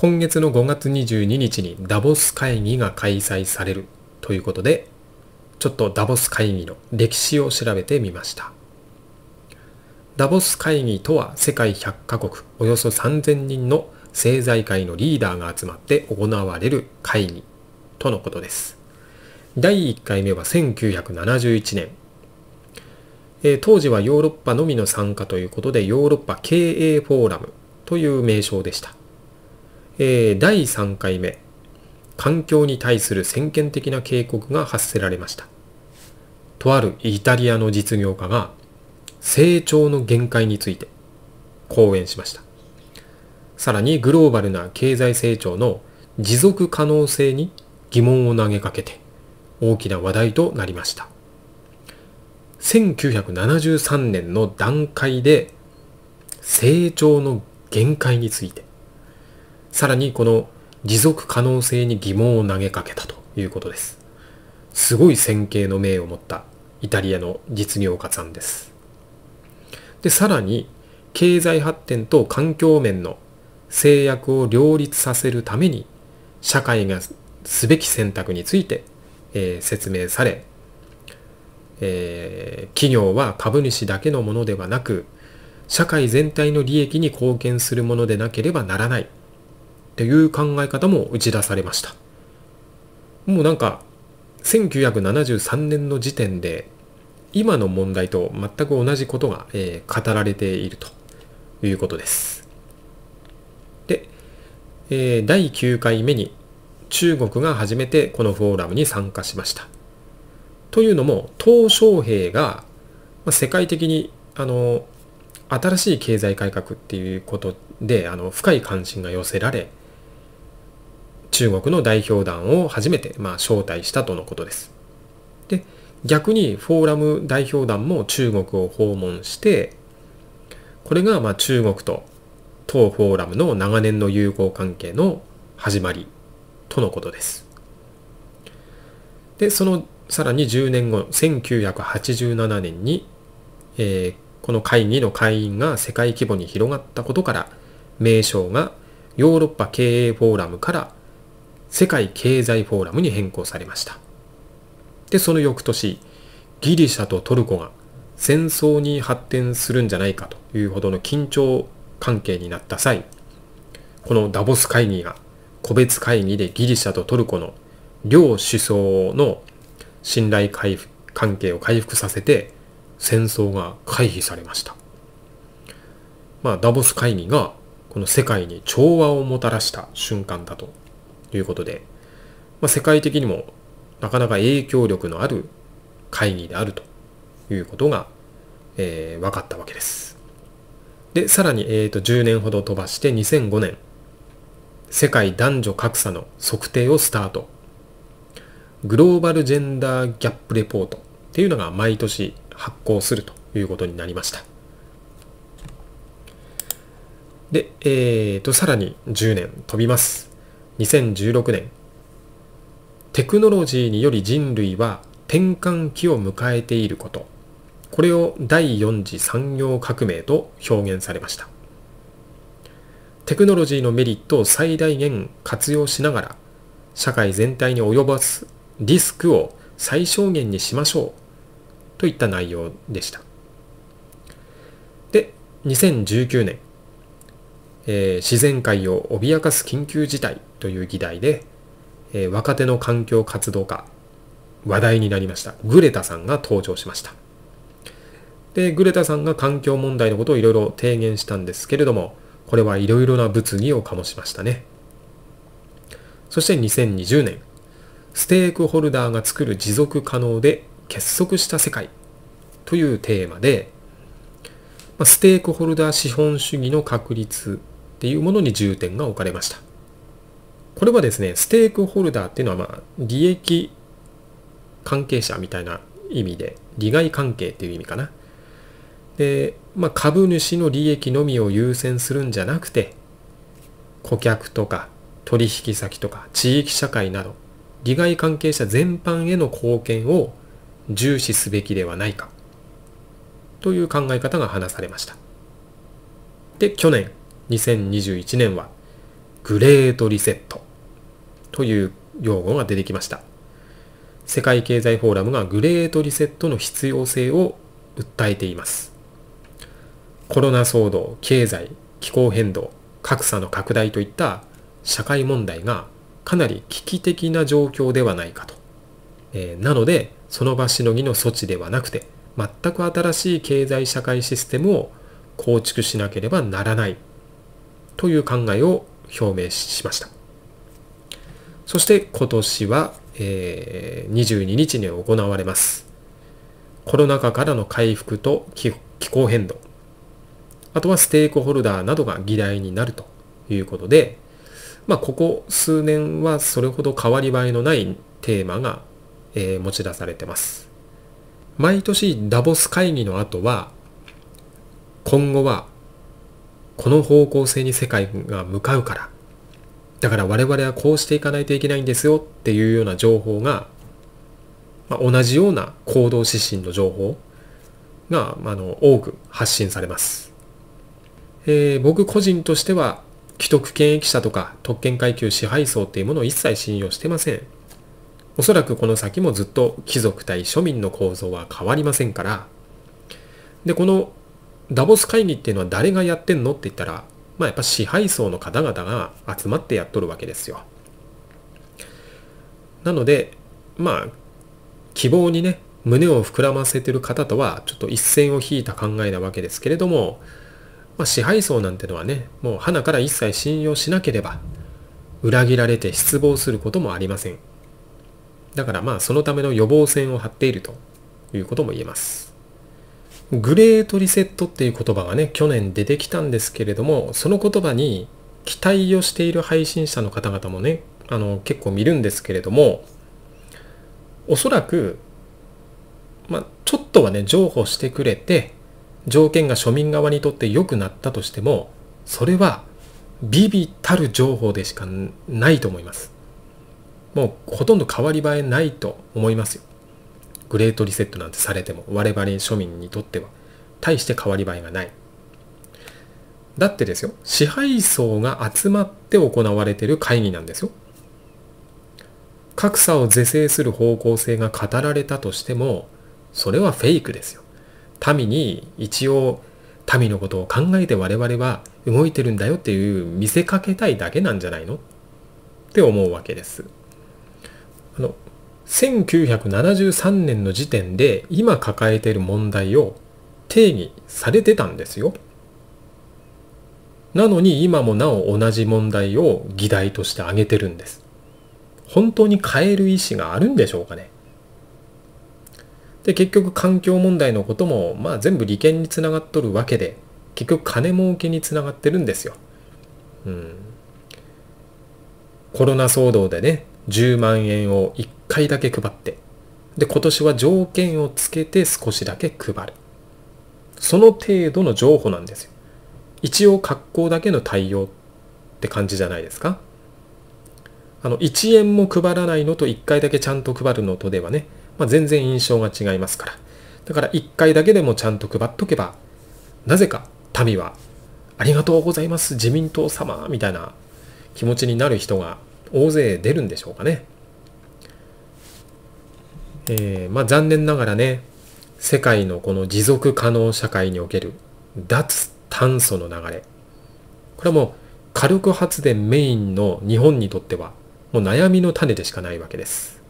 今月の5月22日にダボス会議が開催されるということで、ちょっとダボス会議の歴史を調べてみました。ダボス会議とは世界100カ国およそ3000人の政財界のリーダーが集まって行われる会議とのことです。第1回目は1971年。えー、当時はヨーロッパのみの参加ということでヨーロッパ経営フォーラムという名称でした。えー、第3回目、環境に対する先見的な警告が発せられました。とあるイタリアの実業家が成長の限界について講演しました。さらにグローバルな経済成長の持続可能性に疑問を投げかけて大きな話題となりました。1973年の段階で成長の限界についてさらにこの持続可能性に疑問を投げかけたということです。すごい線形の命を持ったイタリアの実業家さんです。で、さらに経済発展と環境面の制約を両立させるために社会がすべき選択について、えー、説明され、えー、企業は株主だけのものではなく社会全体の利益に貢献するものでなければならないていう考え方も打ち出されましたもうなんか1973年の時点で今の問題と全く同じことが、えー、語られているということですで、えー、第9回目に中国が初めてこのフォーラムに参加しましたというのも鄧小平が世界的にあの新しい経済改革っていうことであの深い関心が寄せられ中国の代表団を初めて、まあ、招待したとのことです。で、逆にフォーラム代表団も中国を訪問して、これがまあ中国と当フォーラムの長年の友好関係の始まりとのことです。で、そのさらに10年後、1987年に、えー、この会議の会員が世界規模に広がったことから、名称がヨーロッパ経営フォーラムから世界経済フォーラムに変更されました。で、その翌年、ギリシャとトルコが戦争に発展するんじゃないかというほどの緊張関係になった際、このダボス会議が個別会議でギリシャとトルコの両首相の信頼回復関係を回復させて戦争が回避されました。まあ、ダボス会議がこの世界に調和をもたらした瞬間だとということで、まあ、世界的にもなかなか影響力のある会議であるということが、えー、分かったわけです。で、さらに、えーと、と10年ほど飛ばして2005年、世界男女格差の測定をスタート。グローバルジェンダーギャップレポートっていうのが毎年発行するということになりました。で、えっ、ー、と、さらに10年飛びます。2016年テクノロジーにより人類は転換期を迎えていることこれを第4次産業革命と表現されましたテクノロジーのメリットを最大限活用しながら社会全体に及ぼすリスクを最小限にしましょうといった内容でしたで2019年えー、自然界を脅かす緊急事態という議題で、えー、若手の環境活動家、話題になりました。グレタさんが登場しました。で、グレタさんが環境問題のことをいろいろ提言したんですけれども、これはいろいろな物議を醸しましたね。そして2020年、ステークホルダーが作る持続可能で結束した世界というテーマで、ステークホルダー資本主義の確立っていうものに重点が置かれました。これはですね、ステークホルダーっていうのは、まあ、利益関係者みたいな意味で、利害関係っていう意味かな。で、まあ、株主の利益のみを優先するんじゃなくて、顧客とか取引先とか地域社会など、利害関係者全般への貢献を重視すべきではないか、という考え方が話されました。で、去年、2021年はグレートリセットという用語が出てきました。世界経済フォーラムがグレートリセットの必要性を訴えています。コロナ騒動、経済、気候変動、格差の拡大といった社会問題がかなり危機的な状況ではないかと。えー、なので、その場しのぎの措置ではなくて、全く新しい経済社会システムを構築しなければならないという考えを表明しました。そして今年は、えー、22日に行われます。コロナ禍からの回復と気候変動、あとはステークホルダーなどが議題になるということで、まあ、ここ数年はそれほど変わり映えのないテーマが、えー、持ち出されてます。毎年ダボス会議の後は、今後はこの方向性に世界が向かうから、だから我々はこうしていかないといけないんですよっていうような情報が、まあ、同じような行動指針の情報が、あの、多く発信されます。えー、僕個人としては、既得権益者とか特権階級支配層っていうものを一切信用してません。おそらくこの先もずっと貴族対庶民の構造は変わりませんから、で、このダボス会議っていうのは誰がやってんのって言ったら、まあやっぱ支配層の方々が集まってやっとるわけですよ。なので、まあ、希望にね、胸を膨らませてる方とはちょっと一線を引いた考えなわけですけれども、まあ、支配層なんてのはね、もう花から一切信用しなければ、裏切られて失望することもありません。だからまあそのための予防線を張っているということも言えます。グレートリセットっていう言葉がね、去年出てきたんですけれども、その言葉に期待をしている配信者の方々もね、あの、結構見るんですけれども、おそらく、まちょっとはね、譲歩してくれて、条件が庶民側にとって良くなったとしても、それは、ビビたる情報でしかないと思います。もうほとんど変わり映えないと思いますよ。グレートリセットなんてされても我々庶民にとっては大して変わり映えがない。だってですよ、支配層が集まって行われてる会議なんですよ。格差を是正する方向性が語られたとしても、それはフェイクですよ。民に一応民のことを考えて我々は動いてるんだよっていう見せかけたいだけなんじゃないのって思うわけです。あの1973年の時点で今抱えている問題を定義されてたんですよ。なのに今もなお同じ問題を議題として挙げてるんです。本当に変える意思があるんでしょうかね。で、結局環境問題のことも、まあ全部利権につながっとるわけで、結局金儲けにつながってるんですよ。うん。コロナ騒動でね、10万円を1回だけ配って、で、今年は条件をつけて少しだけ配る。その程度の譲歩なんですよ。一応格好だけの対応って感じじゃないですか。あの、1円も配らないのと1回だけちゃんと配るのとではね、まあ、全然印象が違いますから。だから1回だけでもちゃんと配っとけば、なぜか民は、ありがとうございます自民党様みたいな気持ちになる人が大勢出るんでしょうかね。えー、まあ残念ながらね、世界のこの持続可能社会における脱炭素の流れ。これはもう火力発電メインの日本にとってはもう悩みの種でしかないわけです。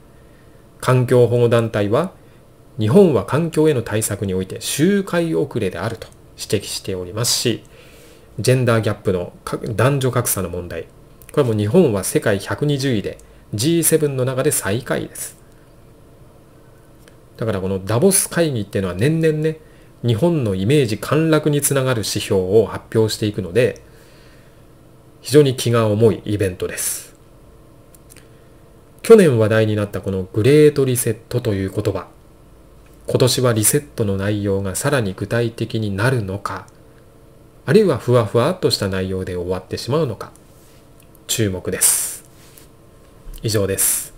環境保護団体は日本は環境への対策において周回遅れであると指摘しておりますし、ジェンダーギャップの男女格差の問題、これも日本は世界120位で G7 の中で最下位です。だからこのダボス会議っていうのは年々ね、日本のイメージ陥落につながる指標を発表していくので、非常に気が重いイベントです。去年話題になったこのグレートリセットという言葉。今年はリセットの内容がさらに具体的になるのか、あるいはふわふわっとした内容で終わってしまうのか。注目です以上です